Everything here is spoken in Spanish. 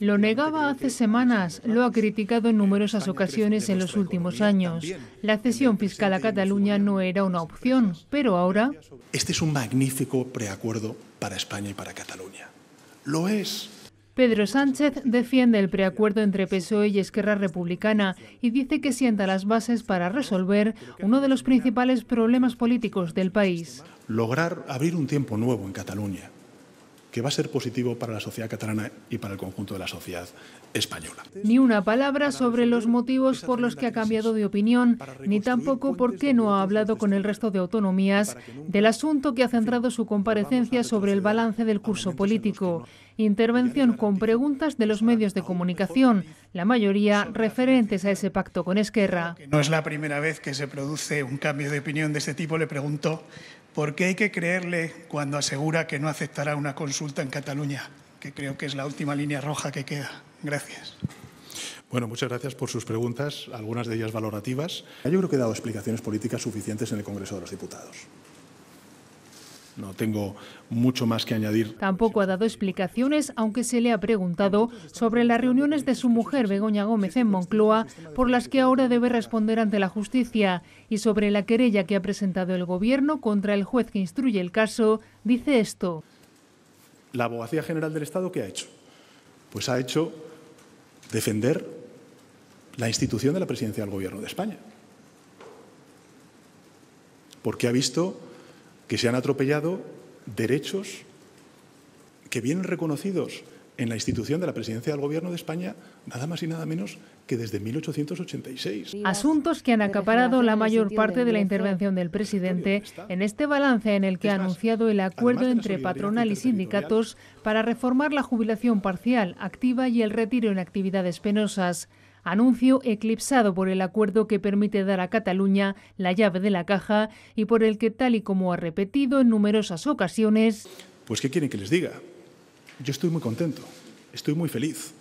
Lo negaba hace semanas, lo ha criticado en numerosas ocasiones en los últimos años. La cesión fiscal a Cataluña no era una opción, pero ahora... Este es un magnífico preacuerdo para España y para Cataluña. Lo es. Pedro Sánchez defiende el preacuerdo entre PSOE y Esquerra Republicana y dice que sienta las bases para resolver uno de los principales problemas políticos del país. Lograr abrir un tiempo nuevo en Cataluña, que va a ser positivo para la sociedad catalana y para el conjunto de la sociedad española. Ni una palabra sobre los motivos por los que ha cambiado de opinión, ni tampoco por qué no ha hablado con el resto de autonomías del asunto que ha centrado su comparecencia sobre el balance del curso político. Intervención con preguntas de los medios de comunicación, la mayoría referentes a ese pacto con Esquerra. No es la primera vez que se produce un cambio de opinión de este tipo. Le pregunto, ¿por qué hay que creerle cuando asegura que no aceptará una consulta en Cataluña? Que creo que es la última línea roja que queda. Gracias. Bueno, muchas gracias por sus preguntas, algunas de ellas valorativas. Yo creo que he dado explicaciones políticas suficientes en el Congreso de los Diputados. No tengo mucho más que añadir. Tampoco ha dado explicaciones, aunque se le ha preguntado sobre las reuniones de su mujer Begoña Gómez en Moncloa, por las que ahora debe responder ante la justicia, y sobre la querella que ha presentado el Gobierno contra el juez que instruye el caso, dice esto. ¿La Abogacía General del Estado qué ha hecho? Pues ha hecho defender la institución de la presidencia del Gobierno de España. Porque ha visto que se han atropellado derechos que vienen reconocidos en la institución de la presidencia del Gobierno de España, nada más y nada menos que desde 1886. Asuntos que han acaparado la mayor parte de la intervención del pues presidente en este balance en el que ha anunciado el acuerdo entre patronal y sindicatos para reformar la jubilación parcial, activa y el retiro en actividades penosas anuncio eclipsado por el acuerdo que permite dar a Cataluña la llave de la caja y por el que, tal y como ha repetido en numerosas ocasiones... Pues ¿qué quieren que les diga? Yo estoy muy contento, estoy muy feliz.